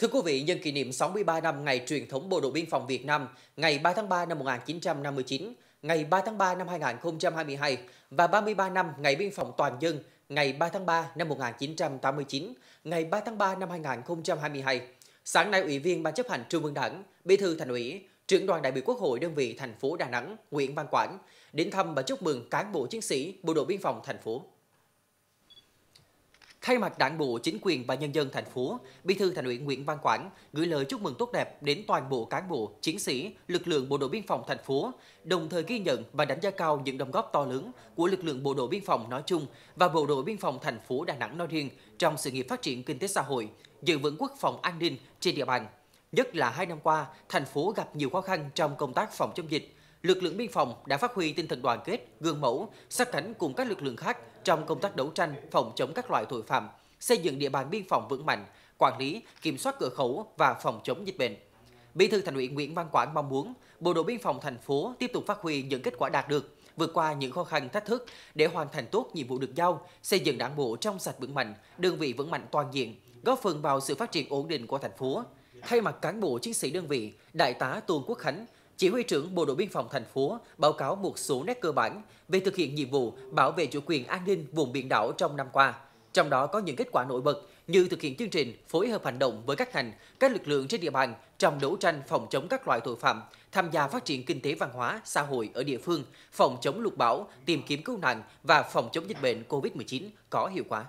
Thưa quý vị, nhân kỷ niệm 63 năm ngày truyền thống Bộ đội Biên phòng Việt Nam, ngày 3 tháng 3 năm 1959, ngày 3 tháng 3 năm 2022 và 33 năm Ngày Biên phòng Toàn dân, ngày 3 tháng 3 năm 1989, ngày 3 tháng 3 năm 2022. Sáng nay, Ủy viên Ban chấp hành Trung ương Đảng, Bí thư Thành ủy, trưởng đoàn đại biểu Quốc hội đơn vị thành phố Đà Nẵng, Nguyễn Văn Quảng đến thăm và chúc mừng cán bộ chiến sĩ Bộ đội Biên phòng thành phố. Thay mặt Đảng bộ, chính quyền và nhân dân thành phố, Bí thư Thành ủy Nguyễn Văn Quảng gửi lời chúc mừng tốt đẹp đến toàn bộ cán bộ, chiến sĩ, lực lượng bộ đội biên phòng thành phố, đồng thời ghi nhận và đánh giá cao những đóng góp to lớn của lực lượng bộ đội biên phòng nói chung và bộ đội biên phòng thành phố Đà Nẵng nói riêng trong sự nghiệp phát triển kinh tế xã hội, giữ vững quốc phòng an ninh trên địa bàn. Nhất là hai năm qua, thành phố gặp nhiều khó khăn trong công tác phòng chống dịch, lực lượng biên phòng đã phát huy tinh thần đoàn kết, gương mẫu, sát cánh cùng các lực lượng khác trong công tác đấu tranh phòng chống các loại tội phạm, xây dựng địa bàn biên phòng vững mạnh, quản lý, kiểm soát cửa khẩu và phòng chống dịch bệnh. Bí thư Thành ủy Nguyễn Văn Quảng mong muốn Bộ đội biên phòng thành phố tiếp tục phát huy những kết quả đạt được, vượt qua những khó khăn thách thức để hoàn thành tốt nhiệm vụ được giao, xây dựng đảng bộ trong sạch vững mạnh, đơn vị vững mạnh toàn diện, góp phần vào sự phát triển ổn định của thành phố. Thay mặt cán bộ chiến sĩ đơn vị, Đại tá Tuần Quốc Khánh chỉ huy trưởng Bộ đội Biên phòng thành phố báo cáo một số nét cơ bản về thực hiện nhiệm vụ bảo vệ chủ quyền an ninh vùng biển đảo trong năm qua. Trong đó có những kết quả nổi bật như thực hiện chương trình phối hợp hành động với các ngành, các lực lượng trên địa bàn trong đấu tranh phòng chống các loại tội phạm, tham gia phát triển kinh tế văn hóa, xã hội ở địa phương, phòng chống lục bão, tìm kiếm cứu nạn và phòng chống dịch bệnh COVID-19 có hiệu quả.